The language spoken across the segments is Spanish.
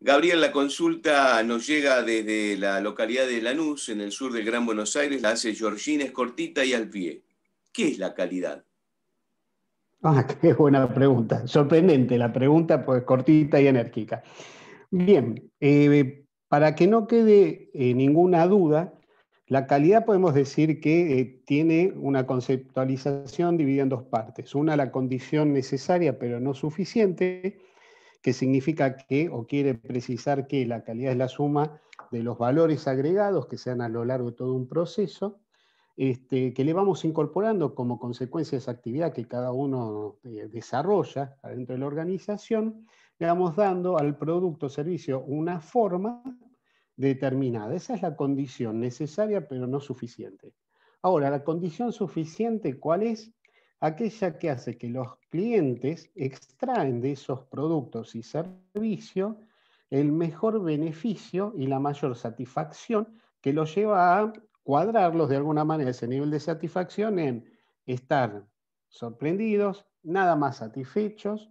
Gabriel, la consulta nos llega desde la localidad de Lanús, en el sur del Gran Buenos Aires. La hace Georgina, es cortita y al pie. ¿Qué es la calidad? Ah, qué buena pregunta. Sorprendente la pregunta, pues cortita y enérgica. Bien, eh, para que no quede eh, ninguna duda, la calidad podemos decir que eh, tiene una conceptualización dividida en dos partes. Una, la condición necesaria pero no suficiente, que significa que o quiere precisar que la calidad es la suma de los valores agregados que sean a lo largo de todo un proceso, este, que le vamos incorporando como consecuencia de esa actividad que cada uno eh, desarrolla dentro de la organización, le vamos dando al producto o servicio una forma determinada. Esa es la condición necesaria, pero no suficiente. Ahora, la condición suficiente, ¿cuál es? aquella que hace que los clientes extraen de esos productos y servicios el mejor beneficio y la mayor satisfacción que los lleva a cuadrarlos de alguna manera, ese nivel de satisfacción en estar sorprendidos, nada más satisfechos,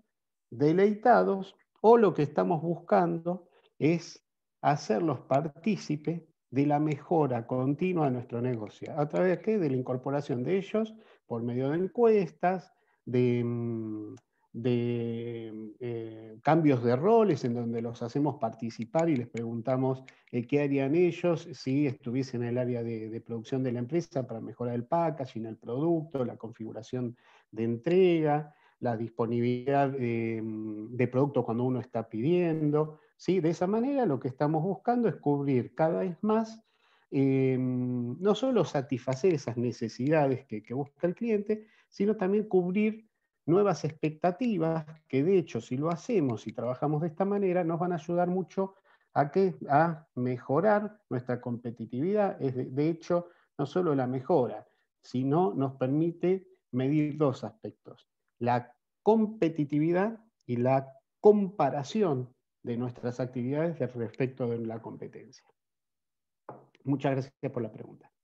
deleitados o lo que estamos buscando es hacerlos partícipes de la mejora continua de nuestro negocio. ¿A través ¿qué? de la incorporación de ellos por medio de encuestas, de, mm, eh, cambios de roles en donde los hacemos participar y les preguntamos eh, qué harían ellos si estuviesen en el área de, de, producción de la empresa para mejorar el packaging, el producto, la configuración de entrega, la disponibilidad eh, de, productos producto cuando uno está pidiendo. ¿sí? De esa manera lo que estamos buscando es cubrir cada vez más, eh, no solo satisfacer esas necesidades que, busca el cliente, sino también cubrir nuevas expectativas que de hecho si lo hacemos y trabajamos de esta manera nos van a ayudar mucho a, que, a mejorar nuestra competitividad. Es de, de hecho no solo la mejora, sino nos permite medir dos aspectos la competitividad y la comparación de nuestras actividades respecto de la competencia. Muchas gracias por la pregunta.